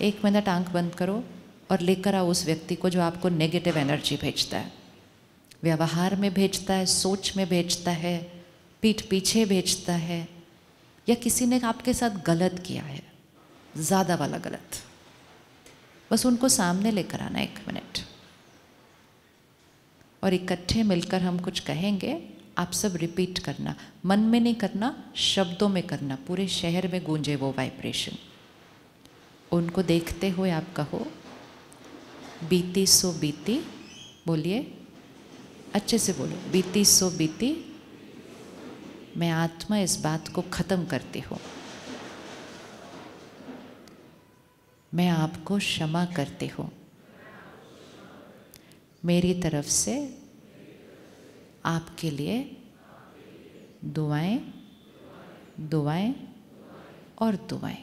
एक मिनट आंख बंद करो और लेकर आओ उस व्यक्ति को जो आपको नेगेटिव एनर्जी भेजता है व्यवहार में भेजता है सोच में भेजता है पीठ पीछे भेजता है या किसी ने आपके साथ गलत किया है ज़्यादा वाला गलत बस उनको सामने लेकर आना एक मिनट और इकट्ठे मिलकर हम कुछ कहेंगे आप सब रिपीट करना मन में नहीं करना शब्दों में करना पूरे शहर में गूंजे वो वाइब्रेशन उनको देखते हुए आप कहो बीती सो बीती बोलिए अच्छे से बोलो बीती सो बीती मैं आत्मा इस बात को ख़त्म करती हूँ मैं आपको क्षमा करती हूँ मेरी तरफ से आपके लिए दुआएं दुआएं और दुआएं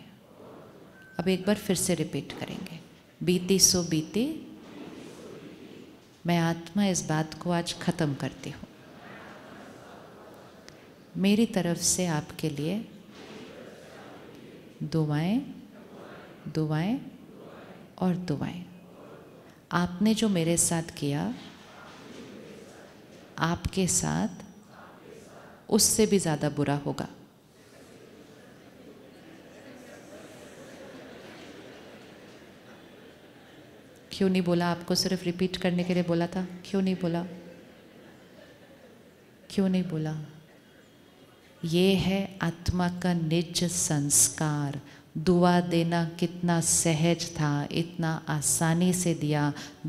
अब एक बार फिर से रिपीट करेंगे बीती सो बीती मैं आत्मा इस बात को आज ख़त्म करती हूँ मेरी तरफ से आपके लिए दुआएं दुआएं और दुआएं आपने जो मेरे साथ किया आपके साथ उससे भी ज़्यादा बुरा होगा क्यों नहीं बोला आपको सिर्फ रिपीट करने के लिए बोला था क्यों नहीं बोला क्यों नहीं बोला ये है आत्मा का निज संस्कार दुआ देना कितना सहज था इतना आसानी से दिया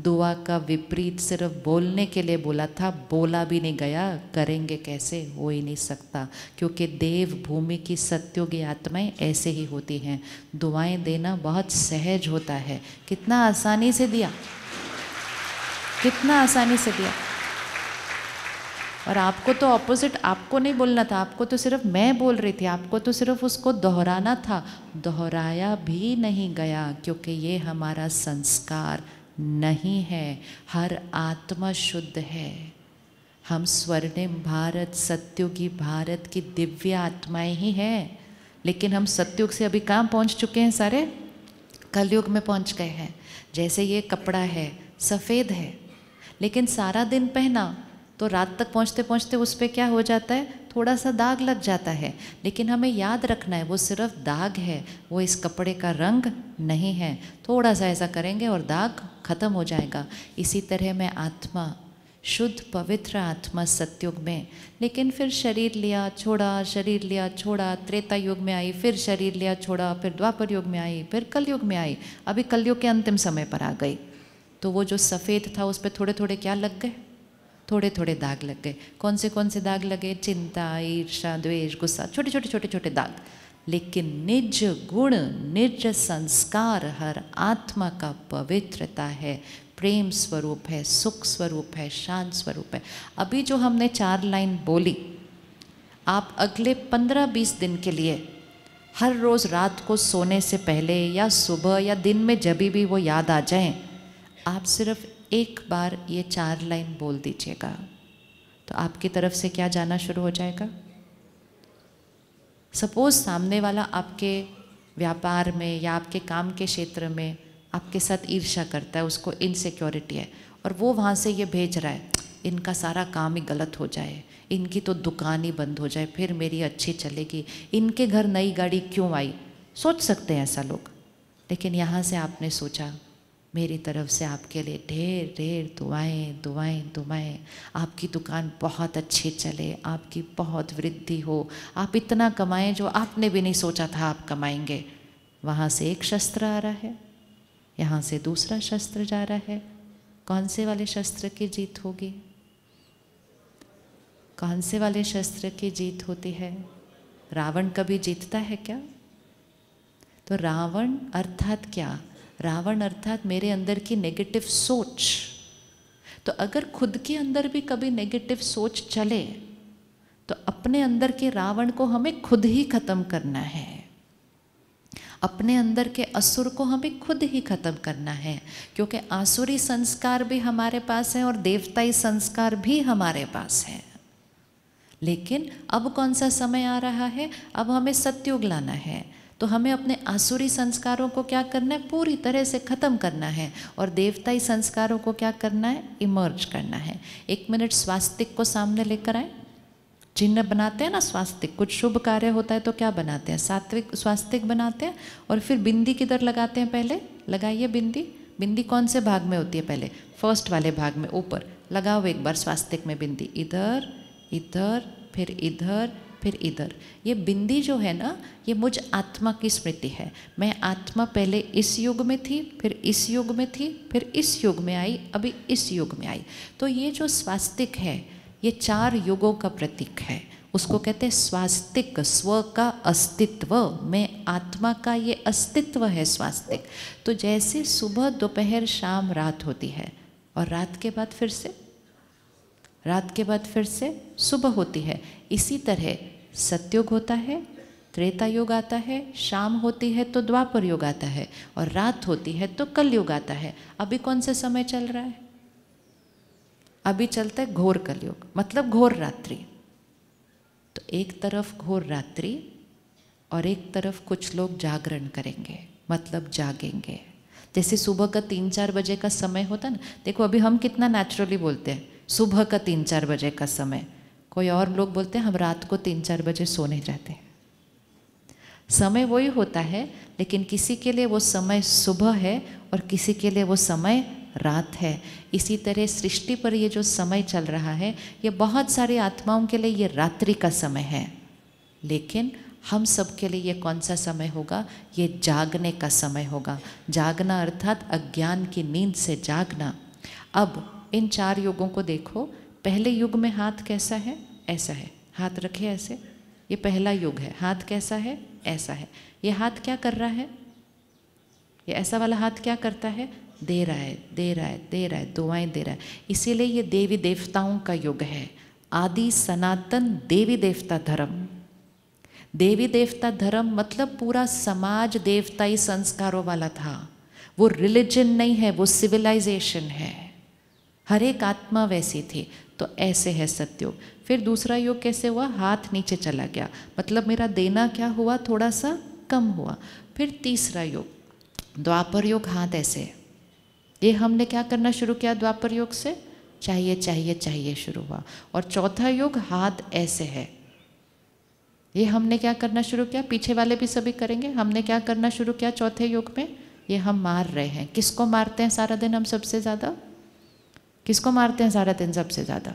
दुआ का विपरीत सिर्फ बोलने के लिए बोला था बोला भी नहीं गया करेंगे कैसे हो ही नहीं सकता क्योंकि देव भूमि की सत्योगी आत्माएं ऐसे ही होती हैं दुआएं देना बहुत सहज होता है कितना आसानी से दिया कितना आसानी से दिया और आपको तो ऑपोजिट आपको नहीं बोलना था आपको तो सिर्फ मैं बोल रही थी आपको तो सिर्फ उसको दोहराना था दोहराया भी नहीं गया क्योंकि ये हमारा संस्कार नहीं है हर आत्मा शुद्ध है हम स्वर्णिम भारत सत्युगी भारत की दिव्य आत्माएं ही हैं लेकिन हम सत्युग से अभी कहाँ पहुँच चुके हैं सारे कलयुग में पहुँच गए हैं जैसे ये कपड़ा है सफ़ेद है लेकिन सारा दिन पहना तो रात तक पहुँचते पहुँचते उस पर क्या हो जाता है थोड़ा सा दाग लग जाता है लेकिन हमें याद रखना है वो सिर्फ दाग है वो इस कपड़े का रंग नहीं है थोड़ा सा ऐसा करेंगे और दाग खत्म हो जाएगा इसी तरह मैं आत्मा शुद्ध पवित्र आत्मा सत्युग में लेकिन फिर शरीर लिया छोड़ा शरीर लिया छोड़ा त्रेता युग में आई फिर शरीर लिया छोड़ा फिर द्वापर युग में आई फिर कलयुग में आई अभी कलयुग के अंतिम समय पर आ गई तो वो जो सफ़ेद था उस पर थोड़े थोड़े क्या लग गए थोड़े थोड़े दाग लग गए कौन से कौन से दाग लगे चिंता ईर्षा द्वेष गुस्सा छोटे छोटे छोटे छोटे दाग लेकिन निज गुण निज संस्कार हर आत्मा का पवित्रता है प्रेम स्वरूप है सुख स्वरूप है शांत स्वरूप है अभी जो हमने चार लाइन बोली आप अगले पंद्रह बीस दिन के लिए हर रोज़ रात को सोने से पहले या सुबह या दिन में जब भी वो याद आ जाए आप सिर्फ एक बार ये चार लाइन बोल दीजिएगा तो आपकी तरफ से क्या जाना शुरू हो जाएगा सपोज सामने वाला आपके व्यापार में या आपके काम के क्षेत्र में आपके साथ ईर्षा करता है उसको इनसिक्योरिटी है और वो वहाँ से ये भेज रहा है इनका सारा काम ही गलत हो जाए इनकी तो दुकान ही बंद हो जाए फिर मेरी अच्छी चलेगी इनके घर नई गाड़ी क्यों आई सोच सकते हैं ऐसा लोग लेकिन यहाँ से आपने सोचा मेरी तरफ से आपके लिए ढेर ढेर दुआएं दुआएं दुआएं आपकी दुकान बहुत अच्छी चले आपकी बहुत वृद्धि हो आप इतना कमाएं जो आपने भी नहीं सोचा था आप कमाएंगे वहाँ से एक शस्त्र आ रहा है यहाँ से दूसरा शस्त्र जा रहा है कौन से वाले शस्त्र की जीत होगी कौन से वाले शस्त्र की जीत होती है रावण कभी जीतता है क्या तो रावण अर्थात क्या रावण अर्थात मेरे अंदर की नेगेटिव सोच तो अगर खुद के अंदर भी कभी नेगेटिव सोच चले तो अपने अंदर के रावण को हमें खुद ही खत्म करना है अपने अंदर के असुर को हमें खुद ही खत्म करना है क्योंकि आसुरी संस्कार भी हमारे पास है और देवताई संस्कार भी हमारे पास है लेकिन अब कौन सा समय आ रहा है अब हमें सत्युग लाना है तो हमें अपने आसुरी संस्कारों को क्या करना है पूरी तरह से ख़त्म करना है और देवताई संस्कारों को क्या करना है इमर्ज करना है एक मिनट स्वास्तिक को सामने लेकर आए चिन्ह बनाते हैं ना स्वास्तिक कुछ शुभ कार्य होता है तो क्या बनाते हैं सात्विक स्वास्तिक बनाते हैं और फिर बिंदी किधर लगाते हैं पहले लगाइए बिंदी बिंदी कौन से भाग में होती है पहले फर्स्ट वाले भाग में ऊपर लगाओ एक बार स्वास्तिक में बिंदी इधर इधर फिर इधर फिर इधर ये बिंदी जो है ना ये मुझ आत्मा की स्मृति है मैं आत्मा पहले इस युग में थी फिर इस युग में थी फिर इस युग में आई अभी इस युग में आई तो ये जो स्वास्तिक है ये चार युगों का प्रतीक है उसको कहते हैं स्वास्तिक स्व का अस्तित्व में आत्मा का ये अस्तित्व है स्वास्तिक तो जैसे सुबह दोपहर शाम रात होती है और रात के बाद फिर से रात के बाद फिर से सुबह होती है इसी तरह सत्युग होता है त्रेता योग आता है शाम होती है तो द्वापर योग आता है और रात होती है तो कल युग आता है अभी कौन सा समय चल रहा है अभी चलता है घोर कलयुग मतलब घोर रात्रि तो एक तरफ घोर रात्रि और एक तरफ कुछ लोग जागरण करेंगे मतलब जागेंगे जैसे सुबह का तीन चार बजे का समय होता ना देखो अभी हम कितना नेचुरली बोलते हैं सुबह का तीन चार बजे का समय कोई और लोग बोलते हैं हम रात को तीन चार बजे सोने जाते हैं समय वही होता है लेकिन किसी के लिए वो समय सुबह है और किसी के लिए वो समय रात है इसी तरह सृष्टि पर ये जो समय चल रहा है ये बहुत सारी आत्माओं के लिए ये रात्रि का समय है लेकिन हम सब के लिए ये कौन सा समय होगा ये जागने का समय होगा जागना अर्थात अज्ञान की नींद से जागना अब इन चार युगों को देखो पहले युग में हाथ कैसा है ऐसा है हाथ रखे ऐसे ये पहला युग है हाथ कैसा है ऐसा है ये हाथ क्या कर रहा है ये ऐसा वाला हाथ क्या करता है दे रहा है दे रहा है दे रहा है दुआएं दे रहा है इसीलिए ये देवी देवताओं का युग है आदि सनातन देवी देवता धर्म देवी देवता धर्म मतलब पूरा समाज देवताई संस्कारों वाला था वो रिलीजन नहीं है वो सिविलाइजेशन है हर एक आत्मा वैसी थी तो ऐसे है सत्योग फिर दूसरा योग कैसे हुआ हाथ नीचे चला गया मतलब मेरा देना क्या हुआ थोड़ा सा कम हुआ फिर तीसरा योग द्वापर योग हाथ ऐसे है ये हमने क्या करना शुरू किया द्वापर योग से चाहिए चाहिए चाहिए शुरू हुआ और चौथा योग हाथ ऐसे है ये हमने क्या करना शुरू किया पीछे वाले भी सभी करेंगे हमने क्या करना शुरू किया चौथे योग में ये हम मार रहे हैं किसको मारते हैं सारा दिन हम सबसे ज़्यादा किसको मारते हैं सारा दिन सबसे ज़्यादा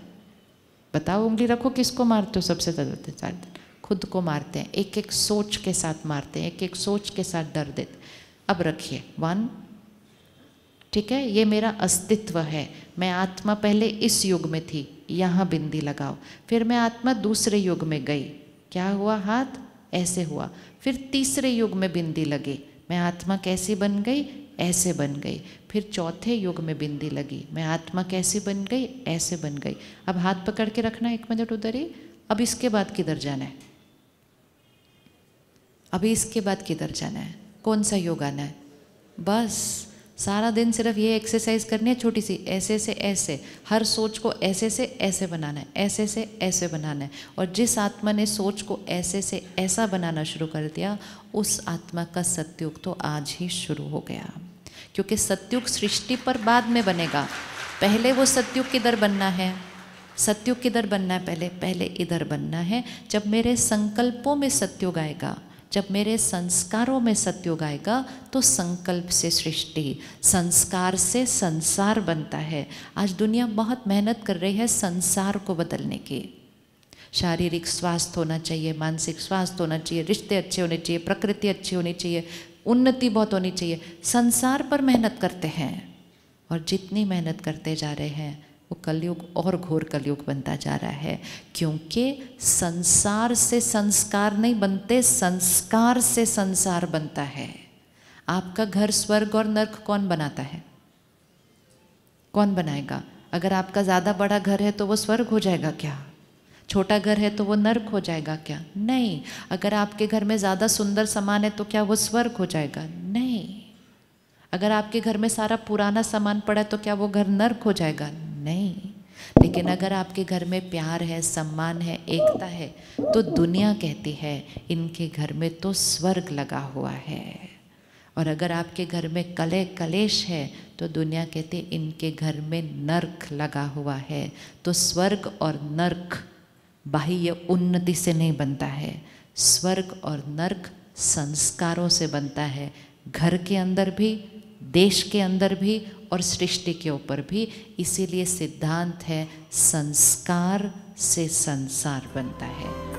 बताओ उंगली रखो किसको मारते हो सबसे ज़्यादा सारा दिन खुद को मारते हैं एक एक सोच के साथ मारते हैं एक एक सोच के साथ डर देते अब रखिए वन ठीक है ये मेरा अस्तित्व है मैं आत्मा पहले इस युग में थी यहाँ बिंदी लगाओ फिर मैं आत्मा दूसरे युग में गई क्या हुआ हाथ ऐसे हुआ फिर तीसरे युग में बिंदी लगी मैं आत्मा कैसी बन गई ऐसे बन गई फिर चौथे युग में बिंदी लगी मैं आत्मा कैसी बन गई ऐसे बन गई अब हाथ पकड़ के रखना एक मिनट उधर ही अब इसके बाद किधर जाना है अभी इसके बाद किधर जाना है कौन सा योग आना है बस सारा दिन सिर्फ ये एक्सरसाइज करनी है छोटी सी ऐसे से ऐसे हर सोच को ऐसे से ऐसे बनाना है ऐसे से ऐसे बनाना है और जिस आत्मा ने सोच को ऐसे से ऐसा बनाना शुरू कर दिया उस आत्मा का सत्युग तो आज ही शुरू हो गया क्योंकि सत्युग सृष्टि पर बाद में बनेगा पहले वो सत्युग किधर बनना है सत्युग किधर बनना है पहले पहले इधर बनना है जब मेरे संकल्पों में सत्युग आएगा जब मेरे संस्कारों में सत्योग आएगा तो संकल्प से सृष्टि संस्कार से संसार बनता है आज दुनिया बहुत मेहनत कर रही है संसार को बदलने की शारीरिक स्वास्थ्य होना चाहिए मानसिक स्वास्थ्य होना चाहिए रिश्ते अच्छे होने चाहिए प्रकृति अच्छी होनी चाहिए उन्नति बहुत होनी चाहिए संसार पर मेहनत करते हैं और जितनी मेहनत करते जा रहे हैं वो कलयुग और घोर कलयुग बनता जा रहा है क्योंकि संसार से संस्कार नहीं बनते संस्कार से संसार बनता है आपका घर स्वर्ग और नर्क कौन बनाता है कौन बनाएगा अगर आपका ज़्यादा बड़ा घर है तो वो स्वर्ग हो जाएगा क्या छोटा घर है तो वो नर्क हो जाएगा क्या नहीं अगर आपके घर में ज़्यादा सुंदर सामान है तो क्या वो स्वर्ग हो जाएगा नहीं अगर आपके घर में सारा पुराना सामान पड़ा है तो क्या वो घर नर्क हो जाएगा नहीं लेकिन अगर आपके घर में प्यार है सम्मान है एकता है तो दुनिया कहती है इनके घर में तो स्वर्ग लगा हुआ है और अगर आपके घर में कले कलेश है तो दुनिया कहती है इनके घर में नरक लगा हुआ है तो स्वर्ग और नरक बाह्य उन्नति से नहीं बनता है स्वर्ग और नरक संस्कारों से बनता है घर के अंदर भी देश के अंदर भी और सृष्टि के ऊपर भी इसीलिए सिद्धांत है संस्कार से संसार बनता है